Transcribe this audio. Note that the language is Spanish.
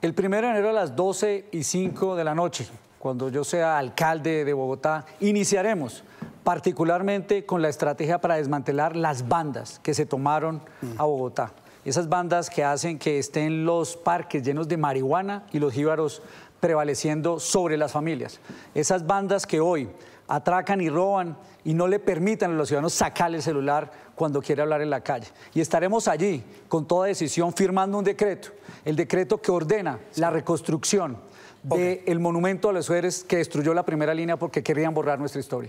El 1 de enero a las 12 y 5 de la noche, cuando yo sea alcalde de Bogotá, iniciaremos particularmente con la estrategia para desmantelar las bandas que se tomaron a Bogotá. Esas bandas que hacen que estén los parques llenos de marihuana y los jíbaros prevaleciendo sobre las familias. Esas bandas que hoy atracan y roban y no le permitan a los ciudadanos sacar el celular cuando quiere hablar en la calle. Y estaremos allí con toda decisión firmando un decreto, el decreto que ordena la reconstrucción del de monumento a los héroes que destruyó la primera línea porque querían borrar nuestra historia.